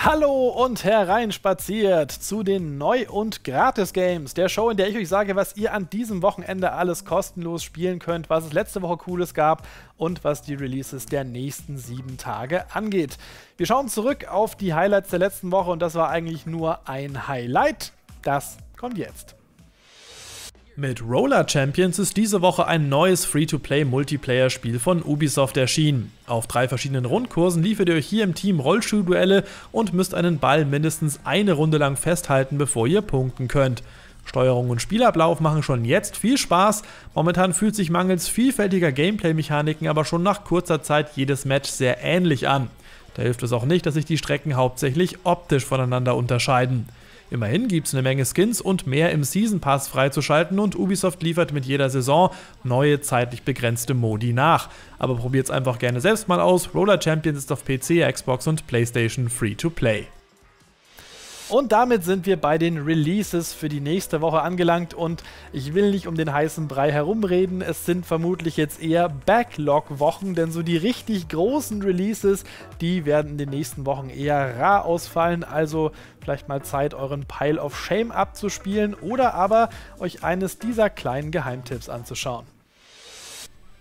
Hallo und hereinspaziert zu den Neu- und Gratis-Games, der Show, in der ich euch sage, was ihr an diesem Wochenende alles kostenlos spielen könnt, was es letzte Woche Cooles gab und was die Releases der nächsten sieben Tage angeht. Wir schauen zurück auf die Highlights der letzten Woche und das war eigentlich nur ein Highlight. Das kommt jetzt. Mit Roller Champions ist diese Woche ein neues Free-to-Play-Multiplayer-Spiel von Ubisoft erschienen. Auf drei verschiedenen Rundkursen liefert ihr euch hier im Team Rollstuhlduelle und müsst einen Ball mindestens eine Runde lang festhalten, bevor ihr punkten könnt. Steuerung und Spielablauf machen schon jetzt viel Spaß. Momentan fühlt sich mangels vielfältiger Gameplay-Mechaniken aber schon nach kurzer Zeit jedes Match sehr ähnlich an. Da hilft es auch nicht, dass sich die Strecken hauptsächlich optisch voneinander unterscheiden. Immerhin gibt's eine Menge Skins und mehr im Season Pass freizuschalten und Ubisoft liefert mit jeder Saison neue zeitlich begrenzte Modi nach. Aber probiert's einfach gerne selbst mal aus. Roller Champions ist auf PC, Xbox und PlayStation Free to Play. Und damit sind wir bei den Releases für die nächste Woche angelangt und ich will nicht um den heißen Brei herumreden. Es sind vermutlich jetzt eher Backlog-Wochen, denn so die richtig großen Releases, die werden in den nächsten Wochen eher rar ausfallen. Also vielleicht mal Zeit, euren Pile of Shame abzuspielen oder aber euch eines dieser kleinen Geheimtipps anzuschauen.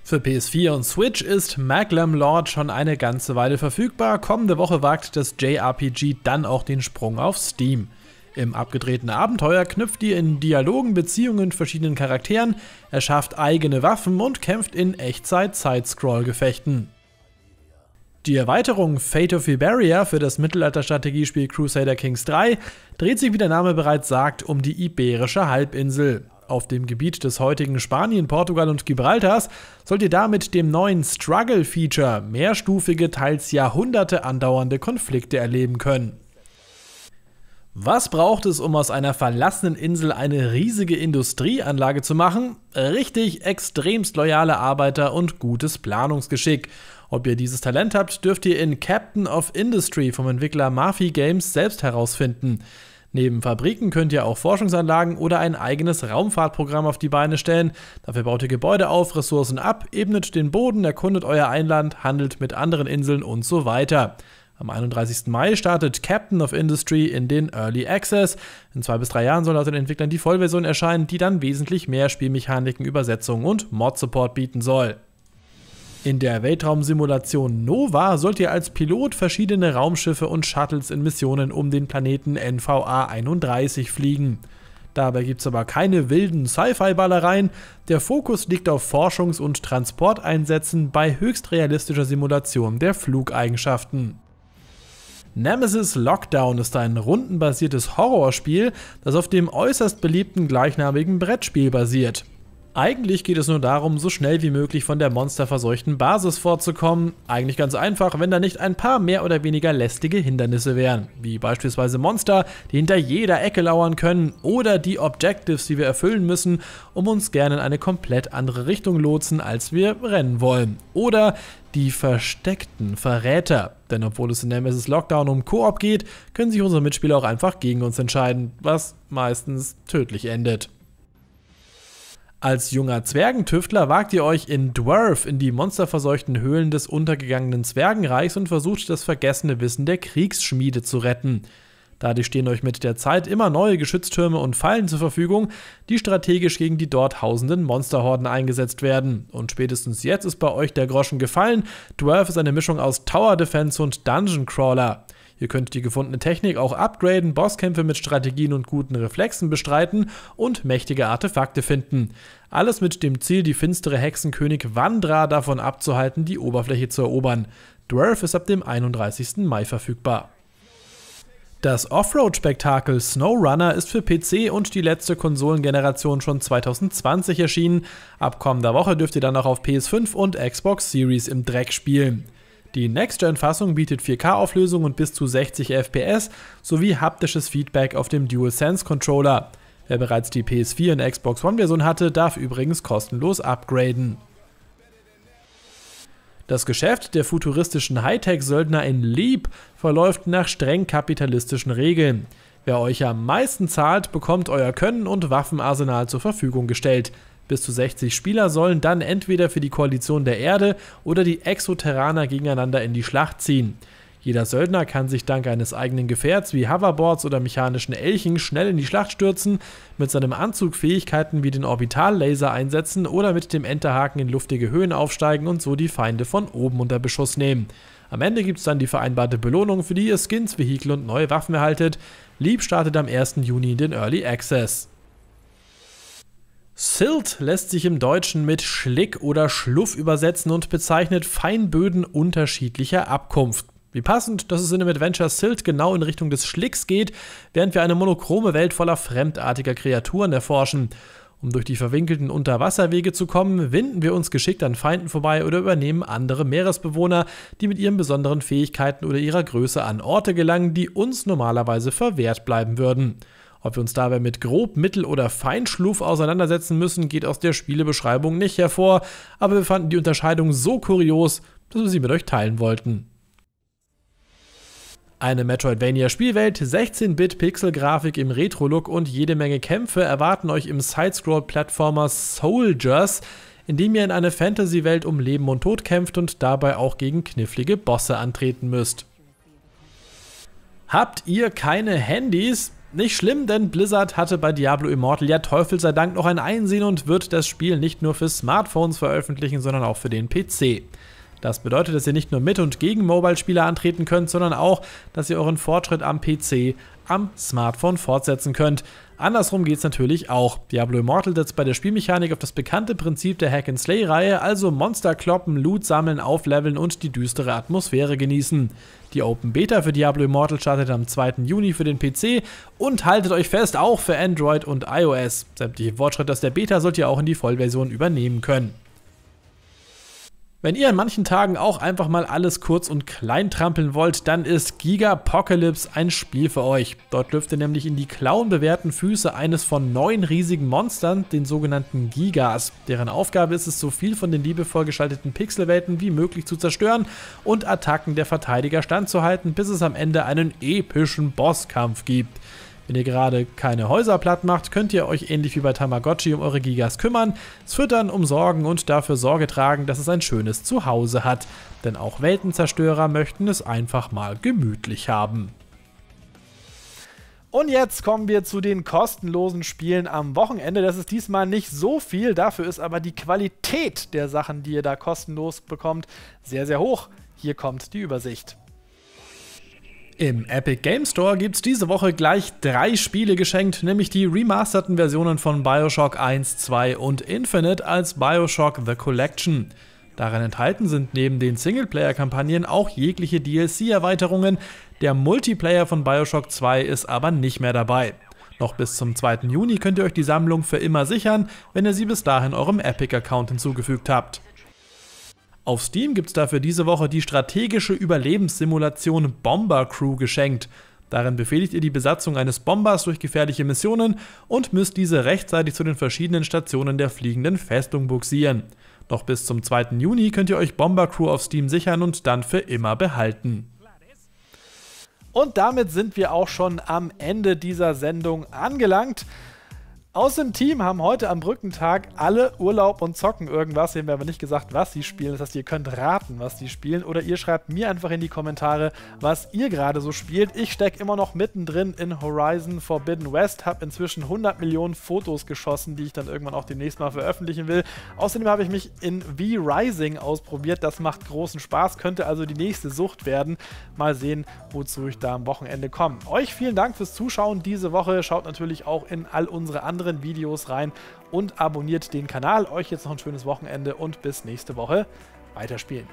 Für PS4 und Switch ist Maglam Lord schon eine ganze Weile verfügbar. Kommende Woche wagt das JRPG dann auch den Sprung auf Steam. Im abgedrehten Abenteuer knüpft ihr in Dialogen Beziehungen verschiedenen Charakteren, erschafft eigene Waffen und kämpft in Echtzeit-Sidescroll-Gefechten. Die Erweiterung Fate of Iberia für das Mittelalter-Strategiespiel Crusader Kings 3 dreht sich, wie der Name bereits sagt, um die Iberische Halbinsel auf dem Gebiet des heutigen Spanien, Portugal und Gibraltars sollt ihr damit dem neuen Struggle-Feature mehrstufige, teils Jahrhunderte andauernde Konflikte erleben können. Was braucht es, um aus einer verlassenen Insel eine riesige Industrieanlage zu machen? Richtig, extremst loyale Arbeiter und gutes Planungsgeschick. Ob ihr dieses Talent habt, dürft ihr in Captain of Industry vom Entwickler Mafi Games selbst herausfinden. Neben Fabriken könnt ihr auch Forschungsanlagen oder ein eigenes Raumfahrtprogramm auf die Beine stellen. Dafür baut ihr Gebäude auf, Ressourcen ab, ebnet den Boden, erkundet euer Einland, handelt mit anderen Inseln und so weiter. Am 31. Mai startet Captain of Industry in den Early Access. In zwei bis drei Jahren soll laut den Entwicklern die Vollversion erscheinen, die dann wesentlich mehr Spielmechaniken, Übersetzungen und Mod-Support bieten soll. In der Weltraumsimulation Nova sollt ihr als Pilot verschiedene Raumschiffe und Shuttles in Missionen um den Planeten NVA 31 fliegen. Dabei gibt es aber keine wilden Sci-Fi-Ballereien. Der Fokus liegt auf Forschungs- und Transporteinsätzen bei höchst realistischer Simulation der Flugeigenschaften. Nemesis Lockdown ist ein rundenbasiertes Horrorspiel, das auf dem äußerst beliebten gleichnamigen Brettspiel basiert. Eigentlich geht es nur darum, so schnell wie möglich von der monsterverseuchten Basis vorzukommen. Eigentlich ganz einfach, wenn da nicht ein paar mehr oder weniger lästige Hindernisse wären. Wie beispielsweise Monster, die hinter jeder Ecke lauern können oder die Objectives, die wir erfüllen müssen, um uns gerne in eine komplett andere Richtung lotsen, als wir rennen wollen. Oder die versteckten Verräter. Denn obwohl es in der MSS Lockdown um Koop geht, können sich unsere Mitspieler auch einfach gegen uns entscheiden, was meistens tödlich endet. Als junger Zwergentüftler wagt ihr euch in Dwarf in die monsterverseuchten Höhlen des untergegangenen Zwergenreichs und versucht das vergessene Wissen der Kriegsschmiede zu retten. Dadurch stehen euch mit der Zeit immer neue Geschütztürme und Fallen zur Verfügung, die strategisch gegen die dort hausenden Monsterhorden eingesetzt werden. Und spätestens jetzt ist bei euch der Groschen gefallen. Dwarf ist eine Mischung aus Tower Defense und Dungeon Crawler. Ihr könnt die gefundene Technik auch upgraden, Bosskämpfe mit Strategien und guten Reflexen bestreiten und mächtige Artefakte finden. Alles mit dem Ziel, die finstere Hexenkönig Wandra davon abzuhalten, die Oberfläche zu erobern. Dwarf ist ab dem 31. Mai verfügbar. Das Offroad-Spektakel SnowRunner ist für PC und die letzte Konsolengeneration schon 2020 erschienen. Ab kommender Woche dürft ihr dann auch auf PS5 und Xbox Series im Dreck spielen. Die Next-Gen-Fassung bietet 4K-Auflösung und bis zu 60 FPS sowie haptisches Feedback auf dem DualSense-Controller. Wer bereits die PS4 und Xbox One-Version hatte, darf übrigens kostenlos upgraden. Das Geschäft der futuristischen Hightech-Söldner in Leap verläuft nach streng kapitalistischen Regeln. Wer euch am meisten zahlt, bekommt euer Können und Waffenarsenal zur Verfügung gestellt. Bis zu 60 Spieler sollen dann entweder für die Koalition der Erde oder die Exoterraner gegeneinander in die Schlacht ziehen. Jeder Söldner kann sich dank eines eigenen Gefährts wie Hoverboards oder mechanischen Elchen schnell in die Schlacht stürzen, mit seinem Anzug Fähigkeiten wie den Orbitallaser einsetzen oder mit dem Enterhaken in luftige Höhen aufsteigen und so die Feinde von oben unter Beschuss nehmen. Am Ende gibt es dann die vereinbarte Belohnung, für die ihr Skins, Vehikel und neue Waffen erhaltet. Lieb startet am 1. Juni in den Early Access. Silt lässt sich im Deutschen mit Schlick oder Schluff übersetzen und bezeichnet Feinböden unterschiedlicher Abkunft. Wie passend, dass es in dem Adventure Silt genau in Richtung des Schlicks geht, während wir eine monochrome Welt voller fremdartiger Kreaturen erforschen. Um durch die verwinkelten Unterwasserwege zu kommen, winden wir uns geschickt an Feinden vorbei oder übernehmen andere Meeresbewohner, die mit ihren besonderen Fähigkeiten oder ihrer Größe an Orte gelangen, die uns normalerweise verwehrt bleiben würden. Ob wir uns dabei mit Grob-, Mittel- oder Feinschluff auseinandersetzen müssen, geht aus der Spielebeschreibung nicht hervor, aber wir fanden die Unterscheidung so kurios, dass wir sie mit euch teilen wollten. Eine Metroidvania-Spielwelt, 16-Bit-Pixel-Grafik im Retro-Look und jede Menge Kämpfe erwarten euch im Sidescroll-Plattformer Soldiers, in dem ihr in eine Fantasy-Welt um Leben und Tod kämpft und dabei auch gegen knifflige Bosse antreten müsst. Habt ihr keine Handys? Nicht schlimm, denn Blizzard hatte bei Diablo Immortal ja Teufel sei Dank noch ein Einsehen und wird das Spiel nicht nur für Smartphones veröffentlichen, sondern auch für den PC. Das bedeutet, dass ihr nicht nur mit und gegen Mobile-Spieler antreten könnt, sondern auch, dass ihr euren Fortschritt am PC am Smartphone fortsetzen könnt. Andersrum geht es natürlich auch. Diablo Immortal setzt bei der Spielmechanik auf das bekannte Prinzip der Hack-and-Slay-Reihe, also Monster kloppen, Loot sammeln, aufleveln und die düstere Atmosphäre genießen. Die Open Beta für Diablo Immortal startet am 2. Juni für den PC und haltet euch fest, auch für Android und iOS. Sämtliche Fortschritte aus der Beta sollt ihr auch in die Vollversion übernehmen können. Wenn ihr an manchen Tagen auch einfach mal alles kurz und klein trampeln wollt, dann ist Gigapocalypse ein Spiel für euch. Dort dürft ihr nämlich in die klauenbewehrten Füße eines von neun riesigen Monstern, den sogenannten Gigas, deren Aufgabe ist es, so viel von den liebevoll geschalteten Pixelwelten wie möglich zu zerstören und Attacken der Verteidiger standzuhalten, bis es am Ende einen epischen Bosskampf gibt. Wenn ihr gerade keine Häuser platt macht, könnt ihr euch ähnlich wie bei Tamagotchi um eure Gigas kümmern, es füttern, umsorgen und dafür Sorge tragen, dass es ein schönes Zuhause hat. Denn auch Weltenzerstörer möchten es einfach mal gemütlich haben. Und jetzt kommen wir zu den kostenlosen Spielen am Wochenende. Das ist diesmal nicht so viel, dafür ist aber die Qualität der Sachen, die ihr da kostenlos bekommt, sehr, sehr hoch. Hier kommt die Übersicht. Im Epic Game Store gibt's diese Woche gleich drei Spiele geschenkt, nämlich die remasterten Versionen von Bioshock 1, 2 und Infinite als Bioshock The Collection. Darin enthalten sind neben den Singleplayer-Kampagnen auch jegliche DLC-Erweiterungen, der Multiplayer von Bioshock 2 ist aber nicht mehr dabei. Noch bis zum 2. Juni könnt ihr euch die Sammlung für immer sichern, wenn ihr sie bis dahin eurem Epic-Account hinzugefügt habt. Auf Steam gibt es dafür diese Woche die strategische Überlebenssimulation Bomber Crew geschenkt. Darin befehligt ihr die Besatzung eines Bombers durch gefährliche Missionen und müsst diese rechtzeitig zu den verschiedenen Stationen der fliegenden Festung buxieren. Noch bis zum 2. Juni könnt ihr euch Bomber Crew auf Steam sichern und dann für immer behalten. Und damit sind wir auch schon am Ende dieser Sendung angelangt. Aus dem Team haben heute am Brückentag alle Urlaub und zocken irgendwas. Hier haben wir aber nicht gesagt, was sie spielen. Das heißt, ihr könnt raten, was sie spielen. Oder ihr schreibt mir einfach in die Kommentare, was ihr gerade so spielt. Ich stecke immer noch mittendrin in Horizon Forbidden West. Habe inzwischen 100 Millionen Fotos geschossen, die ich dann irgendwann auch demnächst mal veröffentlichen will. Außerdem habe ich mich in V-Rising ausprobiert. Das macht großen Spaß. Könnte also die nächste Sucht werden. Mal sehen, wozu ich da am Wochenende komme. Euch vielen Dank fürs Zuschauen diese Woche. Schaut natürlich auch in all unsere anderen anderen Videos rein und abonniert den Kanal. Euch jetzt noch ein schönes Wochenende und bis nächste Woche weiterspielen.